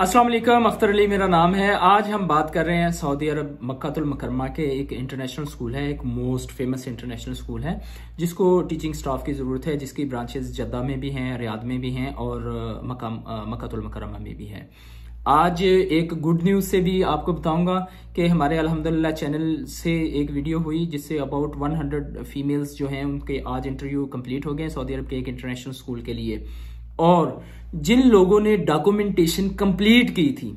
अस्सलाम अख्तर अली मेरा नाम है आज हम बात कर रहे हैं सऊदी अरब मक्तुलमकरमा के एक इंटरनेशनल स्कूल है एक मोस्ट फेमस इंटरनेशनल स्कूल है जिसको टीचिंग स्टाफ की ज़रूरत है जिसकी ब्रांचेस जद्दा में भी हैं रियाद में भी हैं और मक्तुलमकरमा में भी है आज एक गुड न्यूज़ से भी आपको बताऊंगा कि हमारे अल्हम्दुलिल्लाह चैनल से एक वीडियो हुई जिससे अबाउट 100 फीमेल्स जो हैं उनके आज इंटरव्यू कंप्लीट हो गए सऊदी अरब के एक इंटरनेशनल स्कूल के लिए और जिन लोगों ने डॉक्यूमेंटेशन कंप्लीट की थी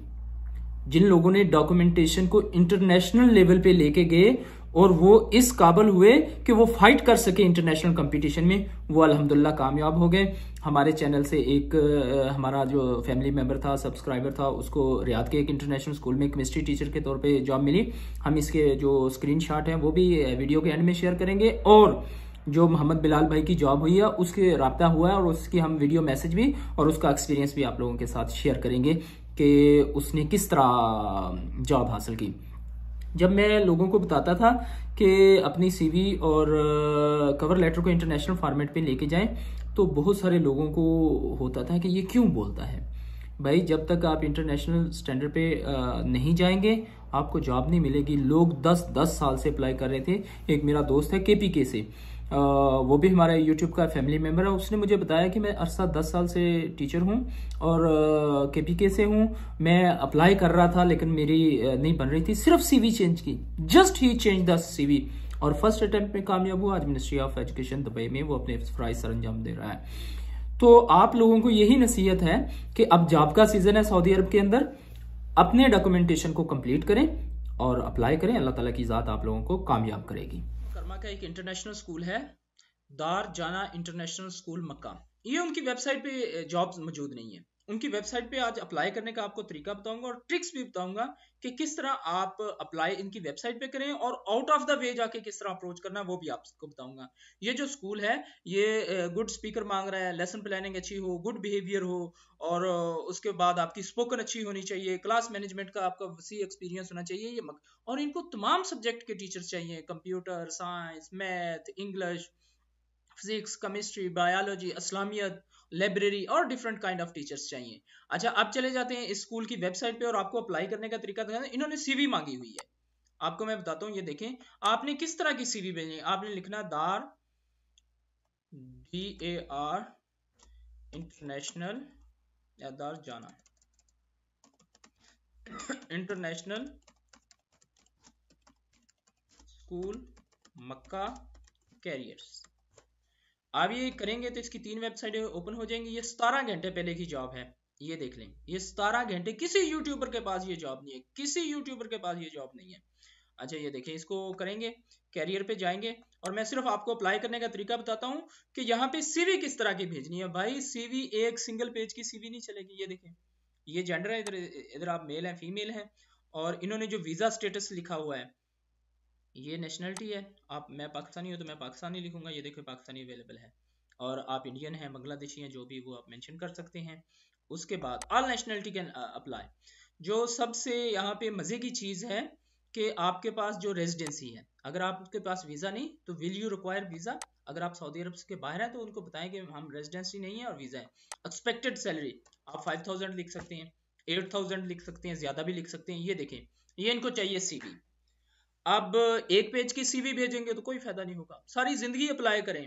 जिन लोगों ने डॉक्यूमेंटेशन को इंटरनेशनल लेवल पे लेके गए और वो इस काबल हुए कि वो फाइट कर सके इंटरनेशनल कंपटीशन में वो अल्हम्दुलिल्लाह कामयाब हो गए हमारे चैनल से एक हमारा जो फैमिली मेंबर था सब्सक्राइबर था उसको रियाद के एक इंटरनेशनल स्कूल में केमिस्ट्री टीचर के तौर पे जॉब मिली हम इसके जो स्क्रीनशॉट हैं वो भी वीडियो के एंड में शेयर करेंगे और जो मोहम्मद बिलाल भाई की जॉब हुई है उसके रबता हुआ है और उसकी हम वीडियो मैसेज भी और उसका एक्सपीरियंस भी आप लोगों के साथ शेयर करेंगे कि उसने किस तरह जॉब हासिल की जब मैं लोगों को बताता था कि अपनी सीवी और कवर लेटर को इंटरनेशनल फॉर्मेट पे लेके जाएं तो बहुत सारे लोगों को होता था कि ये क्यों बोलता है भाई जब तक आप इंटरनेशनल स्टैंडर्ड पे नहीं जाएंगे आपको जॉब नहीं मिलेगी लोग 10 10 साल से अप्लाई कर रहे थे एक मेरा दोस्त है केपीके से वो भी हमारे यूट्यूब का फैमिली मेम्बर है उसने मुझे बताया कि मैं अरसा दस साल से टीचर हूँ और के पी के से हूँ मैं अप्लाई कर रहा था लेकिन मेरी नहीं बन रही थी सिर्फ वी चेंज की जस्ट ही चेंज द वी और फर्स्ट अटेम्प्ट में कामयाब हुआ आज मिनिस्ट्री ऑफ एजुकेशन दुबई में वो अपने फ्राइज सर अंजाम दे रहा है तो आप लोगों को यही नसीहत है कि अब जॉब का सीजन है सऊदी अरब के अंदर अपने डॉक्यूमेंटेशन को कंप्लीट करें और अप्लाई करें अल्लाह ताला की ज़ात आप लोगों को कामयाब करेगी कर्मा का एक इंटरनेशनल स्कूल है दार जाना इंटरनेशनल स्कूल मक्का ये उनकी वेबसाइट पे जॉब्स मौजूद नहीं है उनकी वेबसाइट पे आज अप्लाई करने का आपको तरीका बताऊंगा और ट्रिक्स भी बताऊंगा कि किस तरह आप अप्लाई इनकी वेबसाइट पे करें और आउट ऑफ द वे जाके किस तरह अप्रोच करना है वो भी आपको बताऊंगा ये जो स्कूल है ये गुड स्पीकर मांग रहा है लेसन प्लानिंग अच्छी हो गुड बिहेवियर हो और उसके बाद आपकी स्पोकन अच्छी होनी चाहिए क्लास मैनेजमेंट का आपका वसी एक्सपीरियंस होना चाहिए ये मक... और इनको तमाम सब्जेक्ट के टीचर्स चाहिए computer science math English physics chemistry biology Islamiyat library और डिफरेंट काइंड ऑफ टीचर्स चाहिए अच्छा आप चले जाते हैं स्कूल की वेबसाइट पे और आपको अप्लाई करने का तरीका दिखाते हैं इन्होंने सीवी मांगी हुई है आपको मैं बताता हूं ये देखें आपने किस तरह की सीवी भेजनी आपने लिखना दार डी ए आर इंटरनेशनल या दार जाना इंटरनेशनल स्कूल मक्का कैरियर्स आप ये करेंगे तो इसकी तीन वेबसाइट ओपन हो जाएंगी ये सतारह घंटे पहले की जॉब है ये देख लें ये सतारह घंटे किसी यूट्यूबर के पास ये जॉब नहीं है किसी यूट्यूबर के पास ये जॉब नहीं है अच्छा ये देखें इसको करेंगे कैरियर पे जाएंगे और मैं सिर्फ आपको अप्लाई करने का तरीका बताता हूँ कि यहाँ पे सीवी किस तरह की भेजनी है भाई सीवी एक सिंगल पेज की सीवी नहीं चलेगी ये देखें ये जेंडर है इधर इधर आप मेल हैं फीमेल हैं और इन्होंने जो वीज़ा स्टेटस लिखा हुआ है ये नेशनलिटी है आप मैं पाकिस्तानी हूँ तो मैं पाकिस्तानी लिखूंगा ये देखो पाकिस्तानी अवेलेबल है और आप इंडियन हैं बांग्लादेशी हैं जो भी वो आप मेंशन कर सकते हैं उसके बाद ऑल नेशनलिटी कैन अप्लाई जो सबसे यहाँ पे मज़े की चीज़ है कि आपके पास जो रेजिडेंसी है अगर आपके पास वीज़ा नहीं तो विल यू रिक्वायर वीज़ा अगर आप सऊदी अरब के बाहर हैं तो उनको बताएं कि हम रेजिडेंसी नहीं है और वीज़ा है एक्सपेक्टेड सैलरी आप फाइव थाउजेंड लिख सकते हैं एट थाउजेंड लिख सकते हैं ज़्यादा भी लिख सकते हैं ये देखें ये इनको चाहिए सी अब एक पेज की सीवी भेजेंगे तो कोई फायदा नहीं होगा सारी जिंदगी अप्लाई करें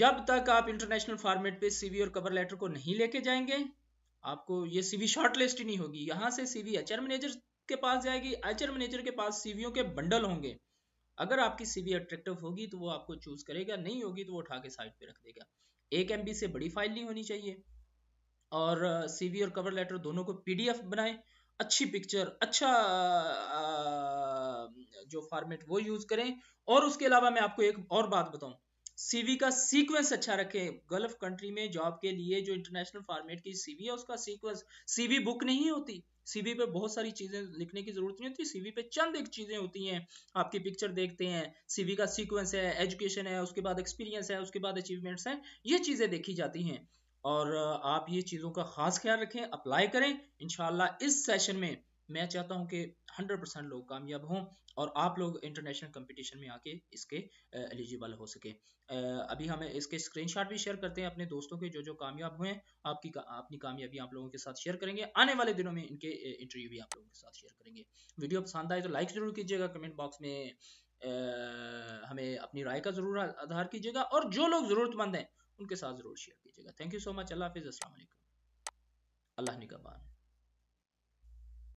जब तक आप इंटरनेशनल फॉर्मेट पे सीवी और कवर लेटर को नहीं लेके जाएंगे आपको ये सीवी शॉर्टलिस्ट ही नहीं होगी यहां से सीवी एचआर मैनेजर के पास जाएगी एचआर मैनेजर के पास सीवीओ के बंडल होंगे अगर आपकी सीवी अट्रैक्टिव होगी तो वो आपको चूज करेगा नहीं होगी तो वो उठा के साइड पे रख देगा एक एम से बड़ी फाइल नहीं होनी चाहिए और सीवी और कवर लेटर दोनों को पीडीएफ बनाएं अच्छी पिक्चर अच्छा जो फॉर्मेट वो यूज करें और उसके अलावा मैं आपको एक और बात बताऊं सीवी का सीक्वेंस अच्छा रखें गल्फ कंट्री में जॉब के लिए जो इंटरनेशनल फॉर्मेट की सीवी है उसका सीक्वेंस सीवी बुक नहीं होती सीवी पे बहुत सारी चीजें लिखने की जरूरत नहीं होती सीवी पे चंद एक चीजें होती हैं आपकी पिक्चर देखते हैं सीवी का सीक्वेंस है एजुकेशन है उसके बाद एक्सपीरियंस है उसके बाद अचीवमेंट्स हैं ये चीजें देखी जाती हैं और आप ये चीज़ों का खास ख्याल रखें अप्लाई करें इन इस सेशन में मैं चाहता हूँ कि 100 परसेंट लोग कामयाब हों और आप लोग इंटरनेशनल कंपटीशन में आके इसके एलिजिबल हो सके अभी हमें इसके स्क्रीनशॉट भी शेयर करते हैं अपने दोस्तों के जो जो कामयाब हुए हैं आपकी का, अपनी कामयाबी आप लोगों के साथ शेयर करेंगे आने वाले दिनों में इनके इंटरव्यू भी आप लोगों के साथ शेयर करेंगे वीडियो पसंद आए तो लाइक जरूर कीजिएगा कमेंट बॉक्स में हमें अपनी राय का जरूर आधार कीजिएगा और जो लोग जरूरतमंद हैं उनके साथ ज़रूर शेयर कीजिएगा थैंक यू सो मच अल्लाह हाफिज़ असल अल्लाह निकबान